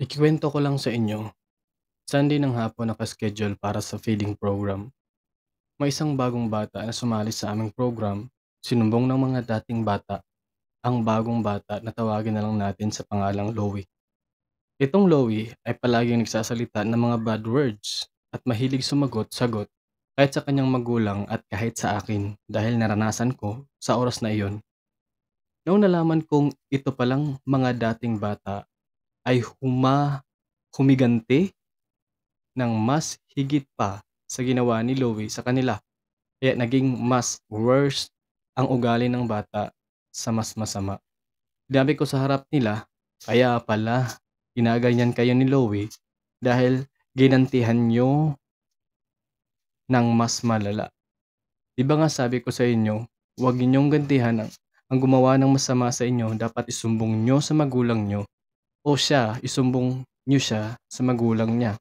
Ikuwento ko lang sa inyo, Sunday ng hapon naka-schedule para sa feeding program. May isang bagong bata na sumali sa aming program, sinumbong ng mga dating bata, ang bagong bata na tawagin na lang natin sa pangalang Lowie. Itong Lowie ay palaging nagsasalita ng mga bad words at mahilig sumagot-sagot kahit sa kanyang magulang at kahit sa akin dahil naranasan ko sa oras na iyon. Noong nalaman kong ito palang mga dating bata ay huma humiganti ng mas higit pa sa ginawa ni Louie sa kanila. Kaya naging mas worse ang ugali ng bata sa mas masama. Sinabi ko sa harap nila, kaya pala ginaganyan kayo ni Louie dahil ginantihan nyo ng mas malala. Di nga sabi ko sa inyo, huwag ninyong gantihan ang, ang gumawa ng masama sa inyo, dapat isumbong nyo sa magulang nyo o siya, isumbong niyo siya sa magulang niya.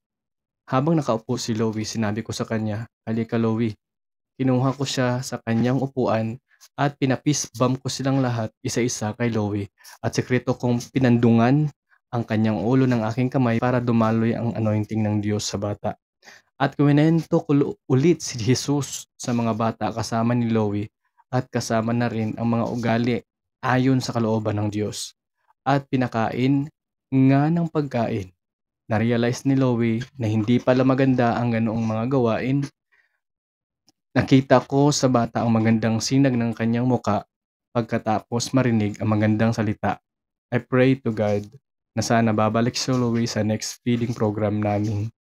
Habang nakaupo si Lowie, sinabi ko sa kanya, Halika Lowie, Kinuha ko siya sa kanyang upuan at pinapisbam ko silang lahat isa-isa kay Lowie at sekreto kong pinandungan ang kanyang ulo ng aking kamay para dumaloy ang anointing ng Diyos sa bata. At kuminento ko ulit si Jesus sa mga bata kasama ni Lowie at kasama na rin ang mga ugali ayon sa kalooban ng Diyos. At pinakain nga ng pagkain. Narealize ni Lowe na hindi pala maganda ang ganoong mga gawain. Nakita ko sa bata ang magandang sinag ng kanyang muka pagkatapos marinig ang magandang salita. I pray to God na sana babalik si Lowe sa next feeding program namin.